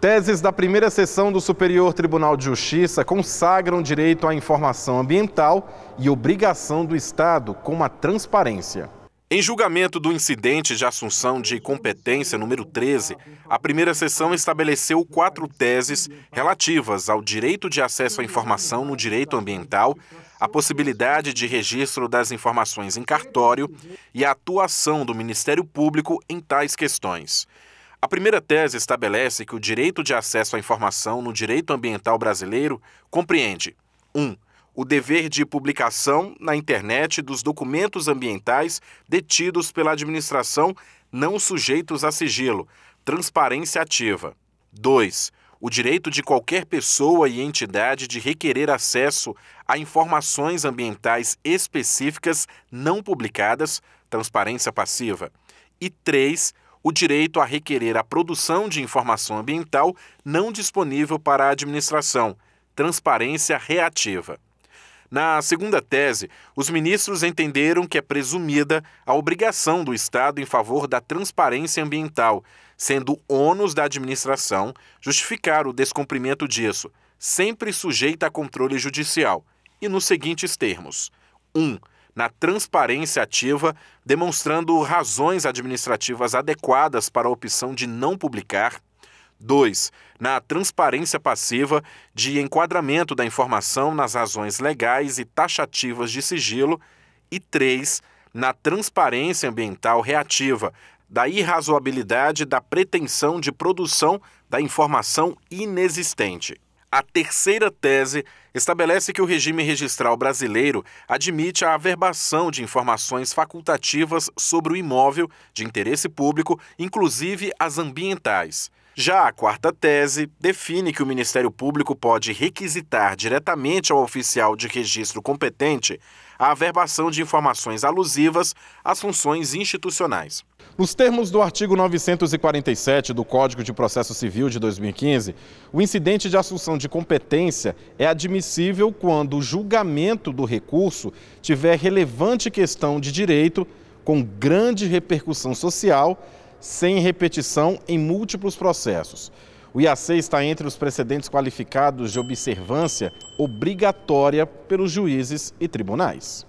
Teses da primeira sessão do Superior Tribunal de Justiça consagram direito à informação ambiental e obrigação do Estado com a transparência. Em julgamento do incidente de assunção de competência número 13, a primeira sessão estabeleceu quatro teses relativas ao direito de acesso à informação no direito ambiental, a possibilidade de registro das informações em cartório e a atuação do Ministério Público em tais questões. A primeira tese estabelece que o direito de acesso à informação no direito ambiental brasileiro compreende 1. Um, o dever de publicação na internet dos documentos ambientais detidos pela administração não sujeitos a sigilo, transparência ativa. 2. O direito de qualquer pessoa e entidade de requerer acesso a informações ambientais específicas não publicadas, transparência passiva. E 3 o direito a requerer a produção de informação ambiental não disponível para a administração, transparência reativa. Na segunda tese, os ministros entenderam que é presumida a obrigação do Estado em favor da transparência ambiental, sendo ônus da administração justificar o descumprimento disso, sempre sujeita a controle judicial, e nos seguintes termos: 1. Um, na transparência ativa, demonstrando razões administrativas adequadas para a opção de não publicar. 2. Na transparência passiva de enquadramento da informação nas razões legais e taxativas de sigilo. E 3. Na transparência ambiental reativa, da irrazoabilidade da pretensão de produção da informação inexistente. A terceira tese estabelece que o regime registral brasileiro admite a averbação de informações facultativas sobre o imóvel de interesse público, inclusive as ambientais. Já a quarta tese define que o Ministério Público pode requisitar diretamente ao oficial de registro competente a averbação de informações alusivas às funções institucionais. Nos termos do artigo 947 do Código de Processo Civil de 2015, o incidente de assunção de competência é admissível quando o julgamento do recurso tiver relevante questão de direito com grande repercussão social, sem repetição em múltiplos processos. O IAC está entre os precedentes qualificados de observância obrigatória pelos juízes e tribunais.